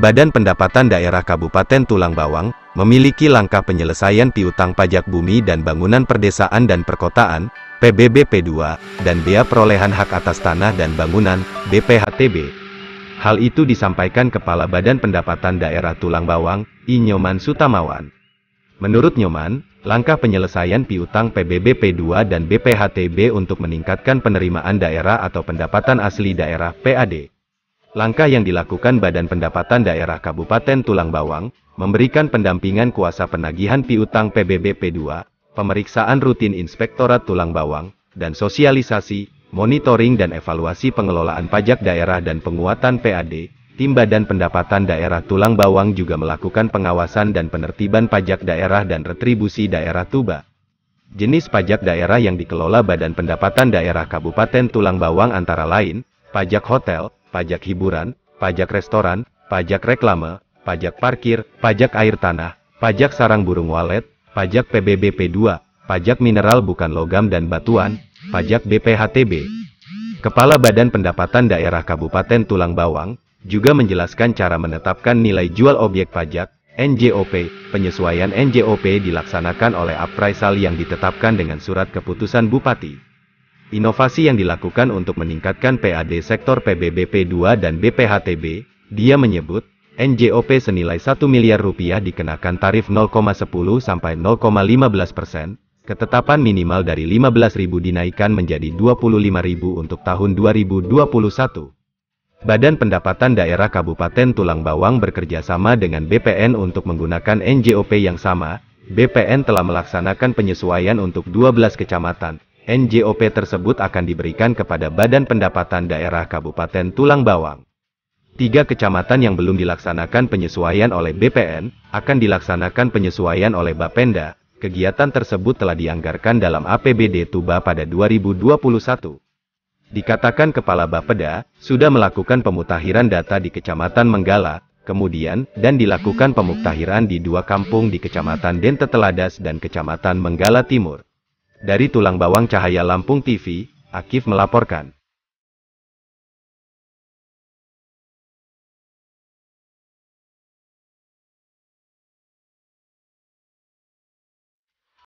Badan Pendapatan Daerah Kabupaten Tulang Bawang, memiliki langkah penyelesaian piutang pajak bumi dan bangunan perdesaan dan perkotaan, PBBP2, dan Bea Perolehan Hak Atas Tanah dan Bangunan, BPHTB. Hal itu disampaikan Kepala Badan Pendapatan Daerah Tulang Bawang, Inyoman Sutamawan. Menurut Nyoman, langkah penyelesaian piutang PBBP2 dan BPHTB untuk meningkatkan penerimaan daerah atau pendapatan asli daerah PAD Langkah yang dilakukan Badan Pendapatan Daerah Kabupaten Tulang Bawang, memberikan pendampingan kuasa penagihan piutang PBBP 2, pemeriksaan rutin Inspektorat Tulang Bawang, dan sosialisasi, monitoring dan evaluasi pengelolaan pajak daerah dan penguatan PAD, Tim Badan Pendapatan Daerah Tulang Bawang juga melakukan pengawasan dan penertiban pajak daerah dan retribusi daerah tuba. Jenis pajak daerah yang dikelola Badan Pendapatan Daerah Kabupaten Tulang Bawang antara lain, pajak hotel, pajak hiburan, pajak restoran, pajak reklame, pajak parkir, pajak air tanah, pajak sarang burung walet, pajak PBBP 2, pajak mineral bukan logam dan batuan, pajak BPHTB. Kepala Badan Pendapatan Daerah Kabupaten Tulang Bawang juga menjelaskan cara menetapkan nilai jual objek pajak NJOP, penyesuaian NJOP dilaksanakan oleh appraisal yang ditetapkan dengan surat keputusan Bupati inovasi yang dilakukan untuk meningkatkan PAD sektor PBBP2 dan BPHTB, dia menyebut, NJOP senilai 1 miliar rupiah dikenakan tarif 0,10 sampai 0,15 persen, ketetapan minimal dari 15.000 dinaikkan menjadi 25.000 untuk tahun 2021. Badan Pendapatan Daerah Kabupaten Tulang Bawang bekerja sama dengan BPN untuk menggunakan NJOP yang sama, BPN telah melaksanakan penyesuaian untuk 12 kecamatan, NJOP tersebut akan diberikan kepada Badan Pendapatan Daerah Kabupaten Tulang Bawang. Tiga kecamatan yang belum dilaksanakan penyesuaian oleh BPN, akan dilaksanakan penyesuaian oleh Bapenda, kegiatan tersebut telah dianggarkan dalam APBD Tuba pada 2021. Dikatakan Kepala Bapeda, sudah melakukan pemutahiran data di Kecamatan Menggala, kemudian, dan dilakukan pemutahiran di dua kampung di Kecamatan Dente Teladas dan Kecamatan Menggala Timur. Dari Tulang Bawang Cahaya Lampung TV, Akif melaporkan.